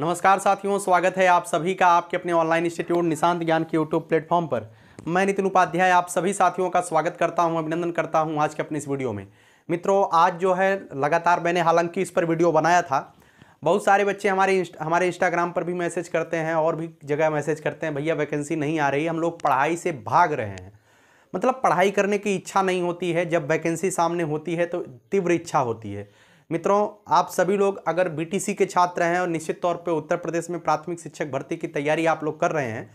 नमस्कार साथियों स्वागत है आप सभी का आपके अपने ऑनलाइन इंस्टीट्यूट निशांत ज्ञान के यूट्यूब प्लेटफॉर्म पर मैं नितिन उपाध्याय आप सभी साथियों का स्वागत करता हूं अभिनंदन करता हूं आज के अपने इस वीडियो में मित्रों आज जो है लगातार मैंने हालांकि इस पर वीडियो बनाया था बहुत सारे बच्चे हमारे इंस्ट, हमारे इंस्टाग्राम पर भी मैसेज करते हैं और भी जगह मैसेज करते हैं भैया वैकेंसी नहीं आ रही हम लोग पढ़ाई से भाग रहे हैं मतलब पढ़ाई करने की इच्छा नहीं होती है जब वैकेंसी सामने होती है तो तीव्र इच्छा होती है मित्रों आप सभी लोग अगर बीटीसी के छात्र हैं और निश्चित तौर पे उत्तर प्रदेश में प्राथमिक शिक्षक भर्ती की तैयारी आप लोग कर रहे हैं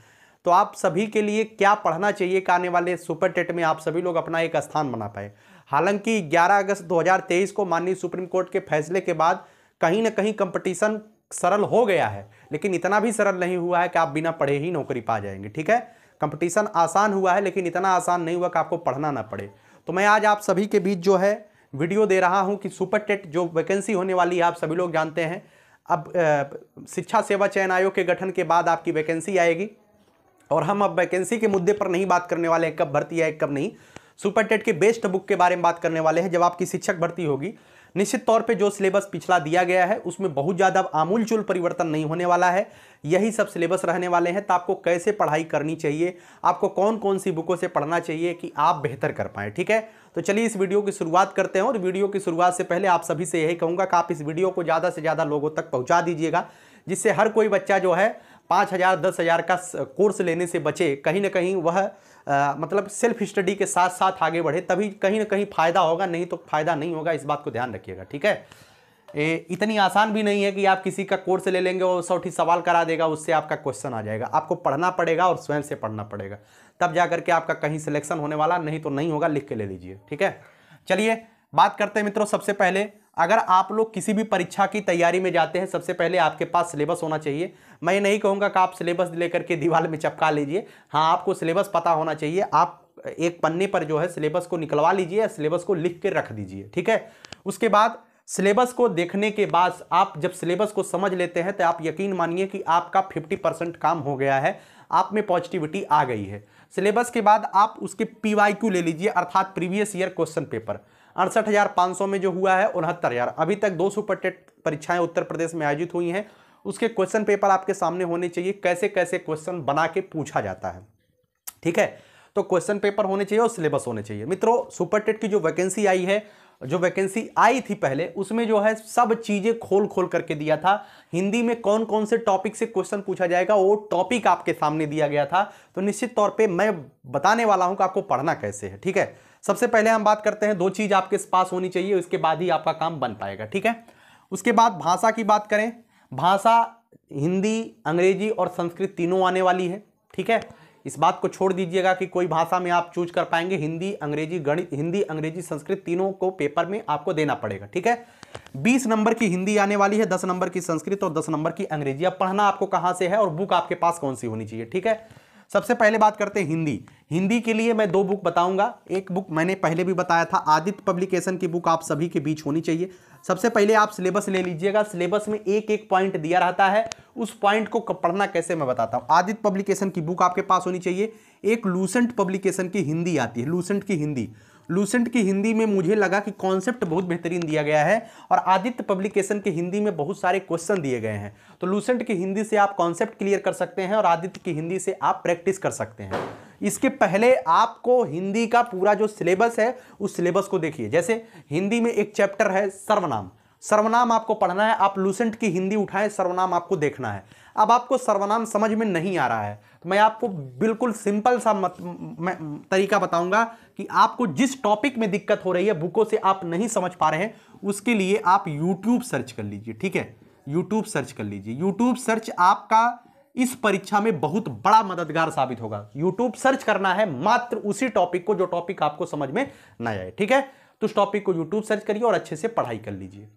तो आप सभी के लिए क्या पढ़ना चाहिए कि आने वाले सुपर टेट में आप सभी लोग अपना एक स्थान बना पाए हालांकि 11 अगस्त 2023 को माननीय सुप्रीम कोर्ट के फैसले के बाद कहीं ना कहीं कंपटीशन सरल हो गया है लेकिन इतना भी सरल नहीं हुआ है कि आप बिना पढ़े ही नौकरी पा जाएंगे ठीक है कंपटीशन आसान हुआ है लेकिन इतना आसान नहीं हुआ कि आपको पढ़ना ना पड़े तो मैं आज आप सभी के बीच जो है वीडियो दे रहा हूँ कि सुपर टेट जो वैकेंसी होने वाली है आप सभी लोग जानते हैं अब शिक्षा सेवा चयन आयोग के गठन के बाद आपकी वैकेंसी आएगी और हम अब वैकेंसी के मुद्दे पर नहीं बात करने वाले हैं कब भर्ती है कब नहीं सुपर टेट के बेस्ट बुक के बारे में बात करने वाले हैं जब आपकी शिक्षक भर्ती होगी निश्चित तौर पे जो सिलेबस पिछला दिया गया है उसमें बहुत ज़्यादा आमूलचूल परिवर्तन नहीं होने वाला है यही सब सिलेबस रहने वाले हैं तो आपको कैसे पढ़ाई करनी चाहिए आपको कौन कौन सी बुकों से पढ़ना चाहिए कि आप बेहतर कर पाएँ ठीक है तो चलिए इस वीडियो की शुरुआत करते हैं और वीडियो की शुरुआत से पहले आप सभी से यही कहूँगा कि आप इस वीडियो को ज़्यादा से ज़्यादा लोगों तक पहुँचा दीजिएगा जिससे हर कोई बच्चा जो है पाँच हज़ार दस हज़ार का कोर्स लेने से बचे कहीं ना कहीं वह आ, मतलब सेल्फ स्टडी के साथ साथ आगे बढ़े तभी कहीं ना कहीं फ़ायदा होगा नहीं तो फ़ायदा नहीं होगा इस बात को ध्यान रखिएगा ठीक है ए, इतनी आसान भी नहीं है कि आप किसी का कोर्स ले लेंगे और सौ ठीक सवाल करा देगा उससे आपका क्वेश्चन आ जाएगा आपको पढ़ना पड़ेगा और स्वयं से पढ़ना पड़ेगा तब जा करके आपका कहीं सिलेक्शन होने वाला नहीं तो नहीं होगा लिख के ले लीजिए ठीक है चलिए बात करते हैं मित्रों सबसे पहले अगर आप लोग किसी भी परीक्षा की तैयारी में जाते हैं सबसे पहले आपके पास सिलेबस होना चाहिए मैं नहीं कहूँगा कि आप सिलेबस लेकर के दीवार में चपका लीजिए हाँ आपको सिलेबस पता होना चाहिए आप एक पन्ने पर जो है सिलेबस को निकलवा लीजिए या सिलेबस को लिख के रख दीजिए ठीक है उसके बाद सिलेबस को देखने के बाद आप जब सिलेबस को समझ लेते हैं तो आप यकीन मानिए कि आपका 50 परसेंट काम हो गया है आप में पॉजिटिविटी आ गई है सिलेबस के बाद आप उसके पी ले लीजिए अर्थात प्रीवियस ईयर क्वेश्चन पेपर अड़सठ हज़ार पाँच सौ में जो हुआ है उनहत्तर हज़ार अभी तक दो सुपर टेट परीक्षाएं उत्तर प्रदेश में आयोजित हुई हैं उसके क्वेश्चन पेपर आपके सामने होने चाहिए कैसे कैसे क्वेश्चन बना के पूछा जाता है ठीक है तो क्वेश्चन पेपर होने चाहिए और सिलेबस होने चाहिए मित्रों सुपर टेट की जो वैकेंसी आई है जो वैकेंसी आई थी पहले उसमें जो है सब चीज़ें खोल खोल करके दिया था हिंदी में कौन कौन से टॉपिक से क्वेश्चन पूछा जाएगा वो टॉपिक आपके सामने दिया गया था तो निश्चित तौर पे मैं बताने वाला हूँ कि आपको पढ़ना कैसे है ठीक है सबसे पहले हम बात करते हैं दो चीज़ आपके पास होनी चाहिए उसके बाद ही आपका काम बन पाएगा ठीक है उसके बाद भाषा की बात करें भाषा हिंदी अंग्रेजी और संस्कृत तीनों आने वाली है ठीक है इस बात को छोड़ दीजिएगा कि कोई भाषा में आप चूज कर पाएंगे हिंदी अंग्रेजी गणित हिंदी अंग्रेजी संस्कृत तीनों को पेपर में आपको देना पड़ेगा ठीक है बीस नंबर की हिंदी आने वाली है दस नंबर की संस्कृत और दस नंबर की अंग्रेजी अब पढ़ना आपको कहाँ से है और बुक आपके पास कौन सी होनी चाहिए ठीक है सबसे पहले बात करते हैं हिंदी हिंदी के लिए मैं दो बुक बताऊंगा एक बुक मैंने पहले भी बताया था आदित्य पब्लिकेशन की बुक आप सभी के बीच होनी चाहिए सबसे पहले आप सिलेबस ले लीजिएगा सिलेबस में एक एक पॉइंट दिया रहता है उस पॉइंट को पढ़ना कैसे मैं बताता हूँ आदित्य पब्लिकेशन की बुक आपके पास होनी चाहिए एक लूसेंट पब्लिकेशन की हिंदी आती है लूसेंट की हिंदी लूसेंट की हिंदी में मुझे लगा कि कॉन्सेप्ट बहुत बेहतरीन दिया गया है और आदित्य पब्लिकेशन के हिंदी में बहुत सारे क्वेश्चन दिए गए हैं तो लूसेंट की हिंदी से आप कॉन्सेप्ट क्लियर कर सकते हैं और आदित्य की हिंदी से आप प्रैक्टिस कर सकते हैं इसके पहले आपको हिंदी का पूरा जो सिलेबस है उस सिलेबस को देखिए जैसे हिंदी में एक चैप्टर है सर्वनाम सर्वनाम आपको पढ़ना है आप लूसेंट की हिंदी उठाएं सर्वनाम आपको देखना है अब आपको सर्वनाम समझ में नहीं आ रहा है तो मैं आपको बिल्कुल सिंपल सा मत, तरीका बताऊंगा कि आपको जिस टॉपिक में दिक्कत हो रही है बुकों से आप नहीं समझ पा रहे हैं उसके लिए आप यूट्यूब सर्च कर लीजिए ठीक है यूट्यूब सर्च कर लीजिए यूट्यूब सर्च आपका इस परीक्षा में बहुत बड़ा मददगार साबित होगा यूट्यूब सर्च करना है मात्र उसी टॉपिक को जो टॉपिक आपको समझ में ना आए ठीक है तो उस टॉपिक को यूट्यूब सर्च करिए और अच्छे से पढ़ाई कर लीजिए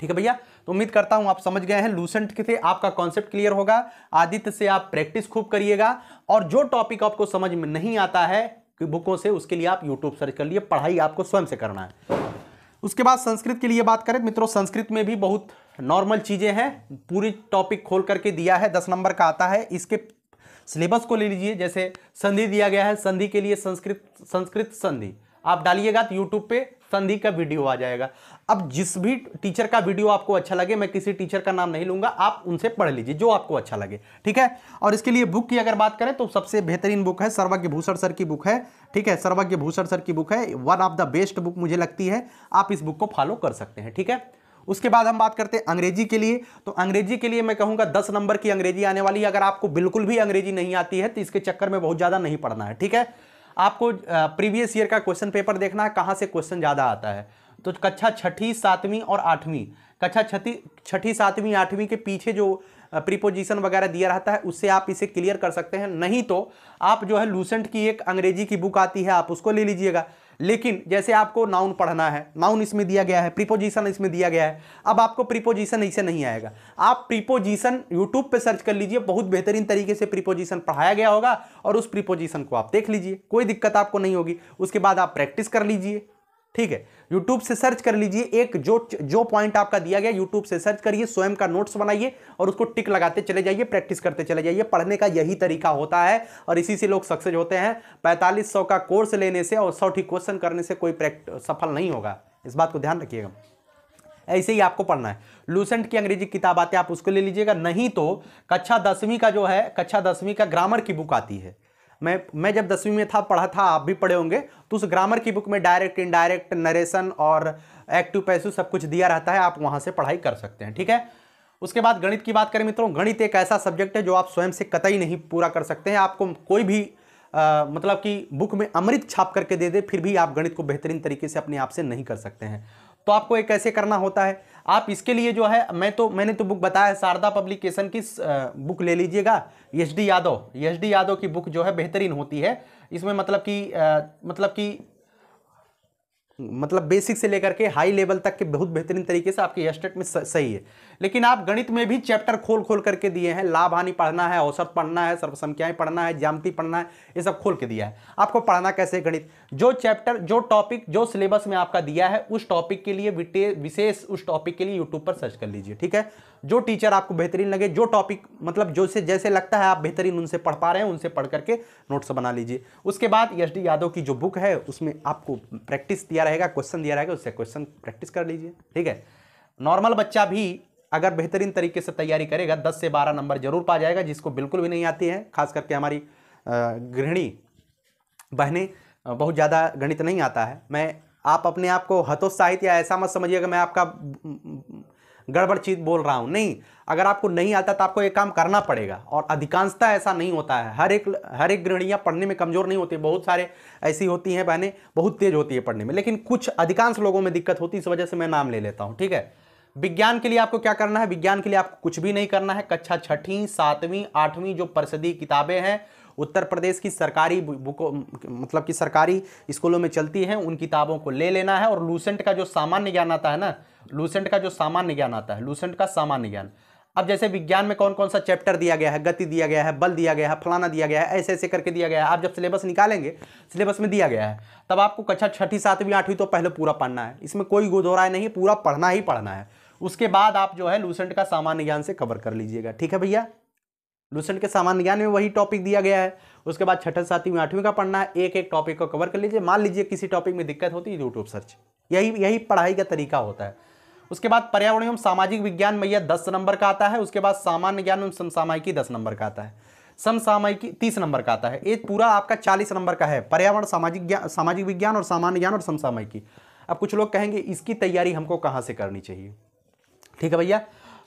ठीक है भैया तो उम्मीद करता हूँ आप समझ गए हैं लूसेंट के से आपका कॉन्सेप्ट क्लियर होगा आदित्य से आप प्रैक्टिस खूब करिएगा और जो टॉपिक आपको समझ में नहीं आता है बुकों से उसके लिए आप यूट्यूब सर्च कर लिए पढ़ाई आपको स्वयं से करना है उसके बाद संस्कृत के लिए बात करें मित्रों संस्कृत में भी बहुत नॉर्मल चीज़ें हैं पूरी टॉपिक खोल करके दिया है दस नंबर का आता है इसके सिलेबस को ले लीजिए जैसे संधि दिया गया है संधि के लिए संस्कृत संस्कृत संधि आप डालिएगा तो यूट्यूब पर संधि का वीडियो आ जाएगा अब जिस भी टीचर का वीडियो आपको अच्छा लगे मैं किसी टीचर का नाम नहीं लूंगा आप उनसे पढ़ लीजिए जो आपको अच्छा लगे ठीक है और इसके लिए बुक की अगर बात करें तो सबसे बेहतरीन बुक है सर्वज्ञ भूषण सर की बुक है ठीक है सर्वज्ञ भूषण सर की बुक है one of the best book मुझे लगती है आप इस बुक को फॉलो कर सकते हैं ठीक है उसके बाद हम बात करते हैं अंग्रेजी के लिए तो अंग्रेजी के लिए मैं कहूंगा दस नंबर की अंग्रेजी आने वाली है अगर आपको बिल्कुल भी अंग्रेजी नहीं आती है तो इसके चक्कर में बहुत ज़्यादा नहीं पढ़ना है ठीक है आपको प्रीवियस ईयर का क्वेश्चन पेपर देखना है कहाँ से क्वेश्चन ज़्यादा आता है तो कक्षा छठी सातवीं और आठवीं कक्षा छठी छठी सातवीं आठवीं के पीछे जो प्रीपोजिशन वगैरह दिया रहता है उससे आप इसे क्लियर कर सकते हैं नहीं तो आप जो है लूसेंट की एक अंग्रेजी की बुक आती है आप उसको ले लीजिएगा लेकिन जैसे आपको नाउन पढ़ना है नाउन इसमें दिया गया है प्रीपोजिशन इसमें दिया गया है अब आपको प्रीपोजिशन ऐसे नहीं आएगा आप प्रीपोजिशन यूट्यूब पे सर्च कर लीजिए बहुत बेहतरीन तरीके से प्रीपोजिशन पढ़ाया गया होगा और उस प्रीपोजिशन को आप देख लीजिए कोई दिक्कत आपको नहीं होगी उसके बाद आप प्रैक्टिस कर लीजिए ठीक है यूट्यूब से सर्च कर लीजिए एक जो जो पॉइंट आपका दिया गया यूट्यूब से सर्च करिए स्वयं का नोट्स बनाइए और उसको टिक लगाते चले जाइए प्रैक्टिस करते चले जाइए पढ़ने का यही तरीका होता है और इसी से लोग सक्सेस होते हैं पैंतालीस सौ का कोर्स लेने से और सौ ठीक क्वेश्चन करने से कोई सफल नहीं होगा इस बात को ध्यान रखिएगा ऐसे ही आपको पढ़ना है लूसेंट की अंग्रेजी किताब आती है आप उसको ले लीजिएगा नहीं तो कक्षा दसवीं का जो है कक्षा दसवीं का ग्रामर की बुक आती है मैं मैं जब दसवीं में था पढ़ा था आप भी पढ़े होंगे तो उस ग्रामर की बुक में डायरेक्ट इनडायरेक्ट नरेशन और एक्टिव पैसिव सब कुछ दिया रहता है आप वहाँ से पढ़ाई कर सकते हैं ठीक है उसके बाद गणित की बात करें मित्रों गणित एक ऐसा सब्जेक्ट है जो आप स्वयं से कतई नहीं पूरा कर सकते हैं आपको कोई भी आ, मतलब कि बुक में अमृत छाप करके दे दे फिर भी आप गणित को बेहतरीन तरीके से अपने आप से नहीं कर सकते हैं तो आपको एक कैसे करना होता है आप इसके लिए जो है मैं तो मैंने तो बुक बताया शारदा पब्लिकेशन की बुक ले लीजिएगा यश डी यादव यश डी यादव की बुक जो है बेहतरीन होती है इसमें मतलब कि मतलब कि मतलब बेसिक से लेकर के हाई लेवल तक के बहुत बेहतरीन तरीके से आपके एस्टेट में सही है लेकिन आप गणित में भी चैप्टर खोल खोल करके दिए हैं लाभ हानि पढ़ना है औसत पढ़ना है सर्वसंख्याएं पढ़ना है ज्यामती पढ़ना है ये सब खोल के दिया है आपको पढ़ना कैसे गणित जो चैप्टर जो टॉपिक जो सिलेबस में आपका दिया है उस टॉपिक के लिए विशेष उस टॉपिक के लिए यूट्यूब पर सर्च कर लीजिए ठीक है जो टीचर आपको बेहतरीन लगे जो टॉपिक मतलब जो से जैसे लगता है आप बेहतरीन उनसे पढ़ पा रहे हैं उनसे पढ़ करके नोट्स बना लीजिए उसके बाद यश डी यादव की जो बुक है उसमें आपको प्रैक्टिस दिया रहेगा क्वेश्चन दिया रहेगा उससे क्वेश्चन प्रैक्टिस कर लीजिए ठीक है नॉर्मल बच्चा भी अगर बेहतरीन तरीके से तैयारी करेगा दस से बारह नंबर जरूर पा जाएगा जिसको बिल्कुल भी नहीं आती है खास करके हमारी गृहिणी बहनें बहुत ज़्यादा गणित नहीं आता है मैं आप अपने आप को हतोत्साहित या ऐसा मत समझिएगा मैं आपका गड़बड़ चीज़ बोल रहा हूँ नहीं अगर आपको नहीं आता तो आपको ये काम करना पड़ेगा और अधिकांशता ऐसा नहीं होता है हर एक हर एक गृहणियाँ पढ़ने में कमज़ोर नहीं होती बहुत सारे ऐसी होती हैं बहनें बहुत तेज़ होती है पढ़ने में लेकिन कुछ अधिकांश लोगों में दिक्कत होती इस वजह से मैं नाम ले लेता हूँ ठीक है विज्ञान के लिए आपको क्या करना है विज्ञान के लिए आपको कुछ भी नहीं करना है कक्षा छठी सातवीं आठवीं जो परिषदी किताबें हैं उत्तर प्रदेश की सरकारी बुक मतलब कि सरकारी स्कूलों में चलती हैं उन किताबों को ले लेना है और लूसेंट का जो सामान्य ज्ञान आता है ना लूसेंट का जो सामान्य ज्ञान आता है लूसेंट का सामान्य ज्ञान अब जैसे विज्ञान में कौन कौन सा चैप्टर दिया गया है गति दिया गया है बल दिया गया है फलाना दिया गया है ऐसे ऐसे करके दिया गया है आप जब सिलेबस निकालेंगे सिलेबस में दिया गया है तब आपको कक्षा छठी सातवीं आठवीं तो पहले पूरा पढ़ना है इसमें कोई गोदोराय नहीं पूरा पढ़ना ही पढ़ना है उसके बाद आप जो है लूसेंट का सामान्य ज्ञान से कवर कर लीजिएगा ठीक है भैया लूसेंट के सामान्य ज्ञान में वही टॉपिक दिया गया है उसके बाद छठे सातवीं में आठवीं का पढ़ना है एक एक टॉपिक को कवर कर लीजिए मान लीजिए किसी टॉपिक में दिक्कत होती है यूट्यूब सर्च यही यही पढ़ाई का तरीका होता है उसके बाद पर्यावरण एवं सामाजिक विज्ञान यह दस नंबर का आता है उसके बाद सामान्य ज्ञान एवं समसामयिकी दस नंबर का आता है समसामयिकी तीस नंबर का आता है ये पूरा आपका चालीस नंबर का है पर्यावरण सामाजिक ज्ञान सामाजिक विज्ञान और सामान्य ज्ञान और समसामयिकी अब कुछ लोग कहेंगे इसकी तैयारी हमको कहाँ से करनी चाहिए ठीक है भैया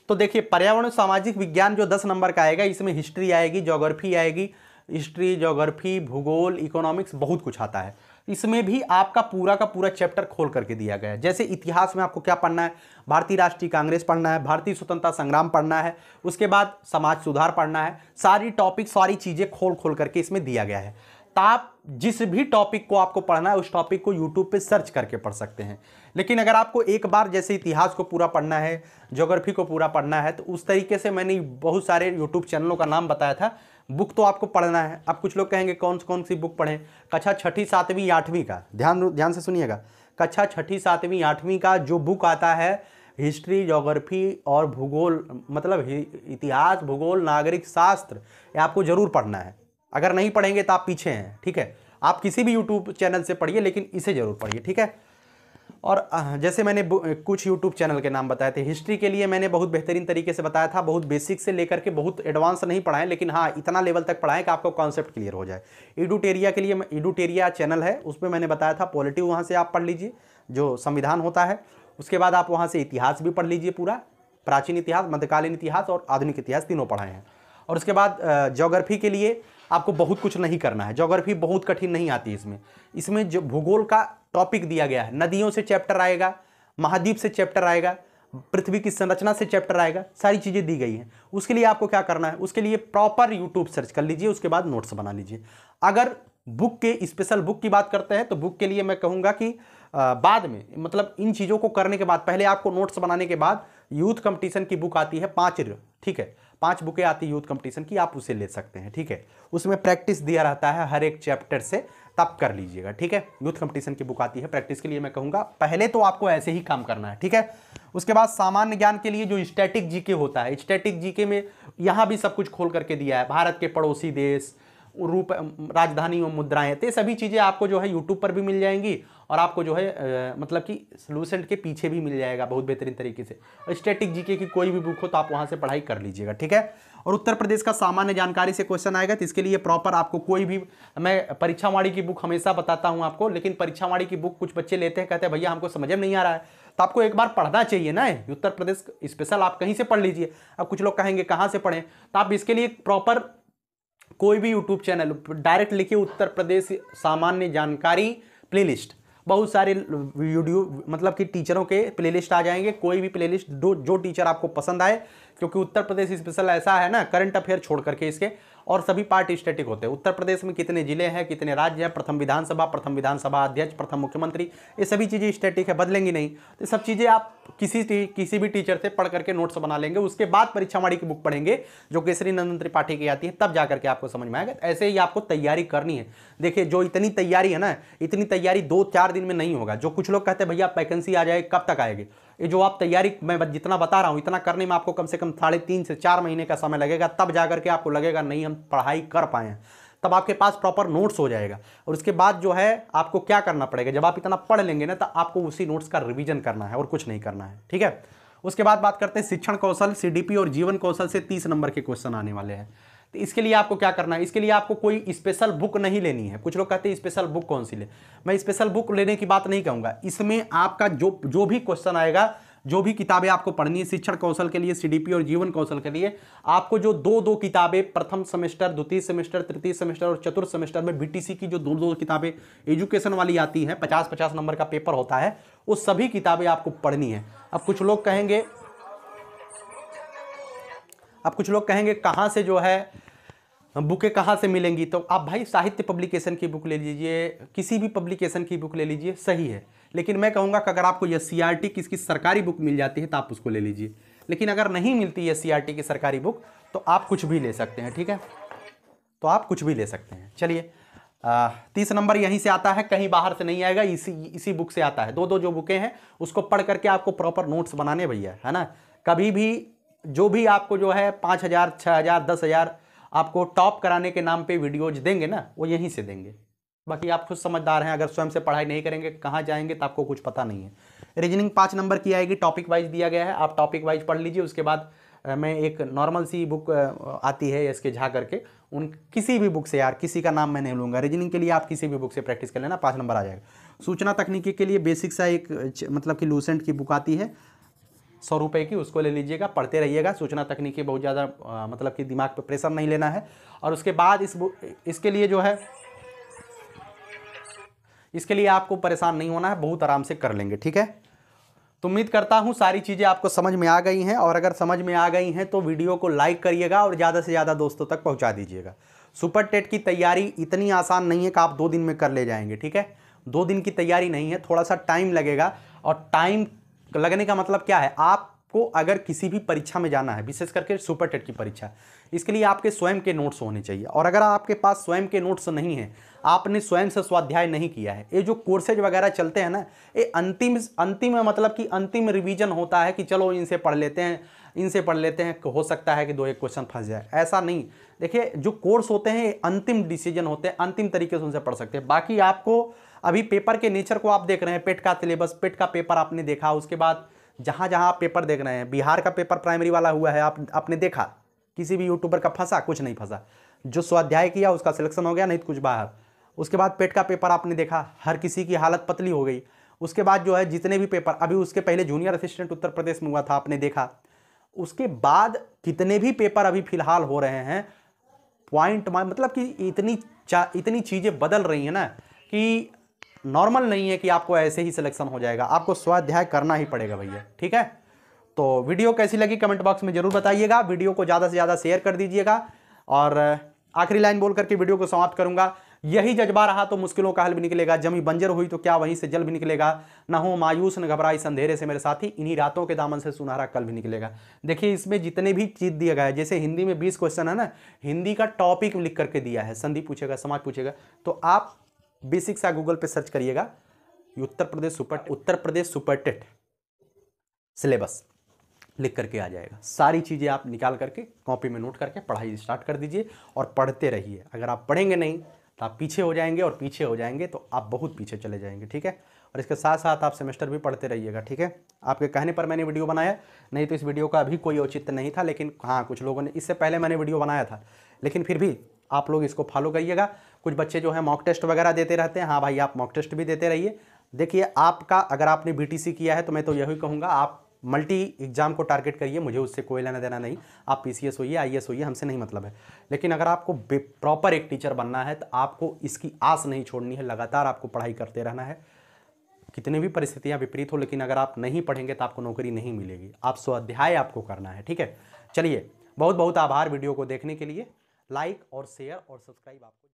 तो देखिए पर्यावरण सामाजिक विज्ञान जो दस नंबर का आएगा इसमें हिस्ट्री आएगी जोग्राफी आएगी हिस्ट्री जोग्राफी भूगोल इकोनॉमिक्स बहुत कुछ आता है इसमें भी आपका पूरा का पूरा चैप्टर खोल करके दिया गया है जैसे इतिहास में आपको क्या पढ़ना है भारतीय राष्ट्रीय कांग्रेस पढ़ना है भारतीय स्वतंत्रता संग्राम पढ़ना है उसके बाद समाज सुधार पढ़ना है सारी टॉपिक सारी चीज़ें खोल खोल करके इसमें दिया गया है आप जिस भी टॉपिक को आपको पढ़ना है उस टॉपिक को यूट्यूब पे सर्च करके पढ़ सकते हैं लेकिन अगर आपको एक बार जैसे इतिहास को पूरा पढ़ना है ज्योग्राफी को पूरा पढ़ना है तो उस तरीके से मैंने बहुत सारे यूट्यूब चैनलों का नाम बताया था बुक तो आपको पढ़ना है अब कुछ लोग कहेंगे कौन कौन सी बुक पढ़ें कक्षा छठी सातवीं आठवीं का ध्यान ध्यान से सुनिएगा कक्षा छठी सातवीं आठवीं का जो बुक आता है हिस्ट्री जोग्राफी और भूगोल मतलब इतिहास भूगोल नागरिक शास्त्र ये आपको ज़रूर पढ़ना है अगर नहीं पढ़ेंगे तो आप पीछे हैं ठीक है आप किसी भी यूट्यूब चैनल से पढ़िए लेकिन इसे ज़रूर पढ़िए ठीक है और जैसे मैंने कुछ यूट्यूब चैनल के नाम बताए थे हिस्ट्री के लिए मैंने बहुत बेहतरीन तरीके से बताया था बहुत बेसिक से लेकर के बहुत एडवांस नहीं पढ़ाएं लेकिन हाँ इतना लेवल तक पढ़ाएं कि आपको कॉन्सेप्ट क्लियर हो जाए इडुटेरिया के लिए एडुटेरिया चैनल है उस पर मैंने बताया था पॉलिटिव वहाँ से आप पढ़ लीजिए जो संविधान होता है उसके बाद आप वहाँ से इतिहास भी पढ़ लीजिए पूरा प्राचीन इतिहास मध्यकालीन इतिहास और आधुनिक इतिहास तीनों पढ़ाए हैं और उसके बाद जोग्राफी के लिए आपको बहुत कुछ नहीं करना है जोग्राफी बहुत कठिन नहीं आती इसमें इसमें जो भूगोल का टॉपिक दिया गया है नदियों से चैप्टर आएगा महाद्वीप से चैप्टर आएगा पृथ्वी की संरचना से चैप्टर आएगा सारी चीज़ें दी गई हैं उसके लिए आपको क्या करना है उसके लिए प्रॉपर यूट्यूब सर्च कर लीजिए उसके बाद नोट्स बना लीजिए अगर बुक के स्पेशल बुक की बात करते हैं तो बुक के लिए मैं कहूँगा कि बाद में मतलब इन चीज़ों को करने के बाद पहले आपको नोट्स बनाने के बाद यूथ कंपटीशन की बुक आती है पाँच ठीक है पांच बुकें आती यूथ कंपटीशन की आप उसे ले सकते हैं ठीक है उसमें प्रैक्टिस दिया रहता है हर एक चैप्टर से तब कर लीजिएगा ठीक है यूथ कंपटीशन की बुक आती है प्रैक्टिस के लिए मैं कहूँगा पहले तो आपको ऐसे ही काम करना है ठीक है उसके बाद सामान्य ज्ञान के लिए जो स्टैटिक जीके होता है स्टैटिक जीके में यहाँ भी सब कुछ खोल करके दिया है भारत के पड़ोसी देश रूप राजधानी और मुद्राएं तो ये सभी चीज़ें आपको जो है यूट्यूब पर भी मिल जाएंगी और आपको जो है आ, मतलब कि सोलूसेंट के पीछे भी मिल जाएगा बहुत बेहतरीन तरीके से और स्टेटिक जीके की कोई भी बुक हो तो आप वहाँ से पढ़ाई कर लीजिएगा ठीक है और उत्तर प्रदेश का सामान्य जानकारी से क्वेश्चन आएगा तो इसके लिए प्रॉपर आपको कोई भी मैं परीक्षावाड़ी की बुक हमेशा बताता हूँ आपको लेकिन परीक्षावाड़ी की बुक कुछ बच्चे लेते हैं कहते हैं भैया हमको समझ में नहीं आ रहा है तो आपको एक बार पढ़ना चाहिए ना उत्तर प्रदेश स्पेशल आप कहीं से पढ़ लीजिए अब कुछ लोग कहेंगे कहाँ से पढ़ें तो आप इसके लिए प्रॉपर कोई भी यूट्यूब चैनल डायरेक्ट लिखिए उत्तर प्रदेश सामान्य जानकारी प्लेलिस्ट बहुत सारे वीडियो मतलब कि टीचरों के प्लेलिस्ट आ जाएंगे कोई भी प्लेलिस्ट जो टीचर आपको पसंद आए क्योंकि उत्तर प्रदेश स्पेशल ऐसा है ना करंट अफेयर छोड़ करके इसके और सभी पार्टी स्टेटिक होते हैं उत्तर प्रदेश में कितने जिले हैं कितने राज्य हैं प्रथम विधानसभा प्रथम विधानसभा अध्यक्ष प्रथम मुख्यमंत्री ये सभी चीज़ें स्टेटिक है बदलेंगी नहीं तो सब चीज़ें आप किसी किसी भी टीचर से पढ़ करके नोट्स बना लेंगे उसके बाद परीक्षा माड़ी की बुक पढ़ेंगे जो केसरी नंदन त्रिपाठी की आती है तब जा करके आपको समझ में आएगा ऐसे ही आपको तैयारी करनी है देखिए जो इतनी तैयारी है ना इतनी तैयारी दो चार दिन में नहीं होगा जो कुछ लोग कहते हैं भैया वैकेंसी आ जाए कब तक आएगी ये जो आप तैयारी मैं जितना बता रहा हूँ इतना करने में आपको कम से कम साढ़े तीन से चार महीने का समय लगेगा तब जा करके आपको लगेगा नहीं हम पढ़ाई कर पाए हैं तब आपके पास प्रॉपर नोट्स हो जाएगा और उसके बाद जो है आपको क्या करना पड़ेगा जब आप इतना पढ़ लेंगे ना तो आपको उसी नोट्स का रिविजन करना है और कुछ नहीं करना है ठीक है उसके बाद बात करते हैं शिक्षण कौशल सीडीपी और जीवन कौशल से तीस नंबर के क्वेश्चन आने वाले हैं तो इसके लिए आपको क्या करना है इसके लिए आपको कोई स्पेशल बुक नहीं लेनी है कुछ लोग कहते हैं स्पेशल बुक कौन सी ले मैं स्पेशल बुक लेने की बात नहीं कहूँगा इसमें आपका जो जो भी क्वेश्चन आएगा जो भी किताबें आपको पढ़नी है शिक्षण कौशल के लिए सीडीपी और जीवन कौशल के लिए आपको जो दो दो किताबें प्रथम सेमेस्टर द्वितीय सेमेस्टर तृतीय सेमेस्टर और चतुर्थ सेमेस्टर में बीटीसी की जो दो दो किताबें एजुकेशन वाली आती हैं पचास पचास नंबर का पेपर होता है वो सभी किताबें आपको पढ़नी है अब कुछ लोग कहेंगे अब कुछ लोग कहेंगे कहाँ से जो है बुकें कहाँ से मिलेंगी तो आप भाई साहित्य पब्लिकेशन की बुक ले लीजिए किसी भी पब्लिकेशन की बुक ले लीजिए सही है लेकिन मैं कहूँगा कि अगर आपको यह सी आर टी किसकी सरकारी बुक मिल जाती है तो आप उसको ले लीजिए लेकिन अगर नहीं मिलती है सी आर टी की सरकारी बुक तो आप कुछ भी ले सकते हैं ठीक है तो आप कुछ भी ले सकते हैं चलिए तीस नंबर यहीं से आता है कहीं बाहर से नहीं आएगा इसी इसी बुक से आता है दो दो जो बुकें हैं उसको पढ़ करके आपको प्रॉपर नोट्स बनाने भैया है ना कभी भी जो भी आपको जो है पाँच हज़ार छः हज़ार दस हज़ार आपको टॉप कराने के नाम पे वीडियोज देंगे ना वो यहीं से देंगे बाकी आप खुद समझदार हैं अगर स्वयं से पढ़ाई नहीं करेंगे कहाँ जाएंगे तो आपको कुछ पता नहीं है रीजनिंग पाँच नंबर की आएगी टॉपिक वाइज दिया गया है आप टॉपिक वाइज पढ़ लीजिए उसके बाद मैं एक नॉर्मल सी बुक आती है एस के झा करके उन किसी भी बुक से यार किसी का नाम मैं नहीं लूँगा रीजनिंग के लिए आप किसी भी बुक से प्रैक्टिस कर लेना पाँच नंबर आ जाएगा सूचना तकनीकी के लिए बेसिक सा एक मतलब कि लूसेंट की बुक आती है सौ रुपये की उसको ले लीजिएगा पढ़ते रहिएगा सूचना तकनीकी बहुत ज़्यादा मतलब कि दिमाग पर प्रेशर नहीं लेना है और उसके बाद इस इसके लिए जो है इसके लिए आपको परेशान नहीं होना है बहुत आराम से कर लेंगे ठीक है तो उम्मीद करता हूँ सारी चीज़ें आपको समझ में आ गई हैं और अगर समझ में आ गई हैं तो वीडियो को लाइक करिएगा और ज़्यादा से ज़्यादा दोस्तों तक पहुँचा दीजिएगा सुपर टेट की तैयारी इतनी आसान नहीं है कि आप दो दिन में कर ले जाएंगे ठीक है दो दिन की तैयारी नहीं है थोड़ा सा टाइम लगेगा और टाइम लगने का मतलब क्या है आपको अगर किसी भी परीक्षा में जाना है विशेष करके सुपर टेट की परीक्षा इसके लिए आपके स्वयं के नोट्स होने चाहिए और अगर आपके पास स्वयं के नोट्स नहीं हैं आपने स्वयं से स्वाध्याय नहीं किया है ये जो कोर्सेज वगैरह चलते हैं ना ये अंतिम अंतिम मतलब कि अंतिम रिवीजन होता है कि चलो इनसे पढ़ लेते हैं इनसे पढ़ लेते हैं हो सकता है कि दो एक क्वेश्चन फंस जाए ऐसा नहीं देखिए जो कोर्स होते हैं अंतिम डिसीजन होते हैं अंतिम तरीके से उनसे पढ़ सकते हैं बाकी आपको अभी पेपर के नेचर को आप देख रहे हैं पेट का सिलेबस पेट का पेपर आपने देखा उसके बाद जहाँ जहाँ आप पेपर देख रहे हैं बिहार का पेपर प्राइमरी वाला हुआ है आप आपने देखा किसी भी यूट्यूबर का फंसा कुछ नहीं फंसा जो स्वाध्याय किया उसका सिलेक्शन हो गया नहीं तो कुछ बाहर उसके बाद पेट का पेपर आपने देखा हर किसी की हालत पतली हो गई उसके बाद जो है जितने भी पेपर अभी उसके पहले जूनियर असिस्टेंट उत्तर प्रदेश में हुआ था आपने देखा उसके बाद कितने भी पेपर अभी फिलहाल हो रहे हैं पॉइंट मतलब कि इतनी इतनी चीज़ें बदल रही हैं ना कि नॉर्मल नहीं है कि आपको ऐसे ही सिलेक्शन हो जाएगा आपको स्वाध्याय करना ही पड़ेगा भैया ठीक है तो वीडियो कैसी लगी कमेंट बॉक्स में ज़रूर बताइएगा वीडियो को ज़्यादा से ज़्यादा शेयर कर दीजिएगा और आखिरी लाइन बोल करके वीडियो को समाप्त करूंगा यही जज्बा रहा तो मुश्किलों का हल भी निकलेगा जमी बंजर हुई तो क्या वहीं से जल भी निकलेगा ना हो मायूस न घबराई संधेरे से मेरे साथी इन्हीं रातों के दामन से सुनहरा कल भी निकलेगा देखिए इसमें जितने भी चीज दिया गया है जैसे हिंदी में बीस क्वेश्चन है ना हिंदी का टॉपिक लिख करके दिया है संधि पूछेगा समाज पूछेगा तो आप बेसिक्स आप गूगल पे सर्च करिएगा Uttar Pradesh super Uttar Pradesh super TET syllabus लिख करके आ जाएगा सारी चीज़ें आप निकाल करके कॉपी में नोट करके पढ़ाई स्टार्ट कर दीजिए और पढ़ते रहिए अगर आप पढ़ेंगे नहीं तो आप पीछे हो जाएंगे और पीछे हो जाएंगे तो आप बहुत पीछे चले जाएंगे ठीक है और इसके साथ साथ आप सेमेस्टर भी पढ़ते रहिएगा ठीक है आपके कहने पर मैंने वीडियो बनाया नहीं तो इस वीडियो का अभी कोई औचित्य नहीं था लेकिन हाँ कुछ लोगों ने इससे पहले मैंने वीडियो बनाया था लेकिन फिर भी आप लोग इसको फॉलो करिएगा कुछ बच्चे जो है मॉक टेस्ट वगैरह देते रहते हैं हाँ भाई आप मॉक टेस्ट भी देते रहिए देखिए आपका अगर आपने बीटीसी किया है तो मैं तो यही कहूँगा आप मल्टी एग्जाम को टारगेट करिए मुझे उससे कोई लेना देना नहीं आप पी सी होइए आई होइए हमसे नहीं मतलब है लेकिन अगर आपको प्रॉपर एक टीचर बनना है तो आपको इसकी आस नहीं छोड़नी है लगातार आपको पढ़ाई करते रहना है कितने भी परिस्थितियाँ विपरीत हो लेकिन अगर आप नहीं पढ़ेंगे तो आपको नौकरी नहीं मिलेगी आप स्वाध्याय आपको करना है ठीक है चलिए बहुत बहुत आभार वीडियो को देखने के लिए लाइक और शेयर और सब्सक्राइब आपको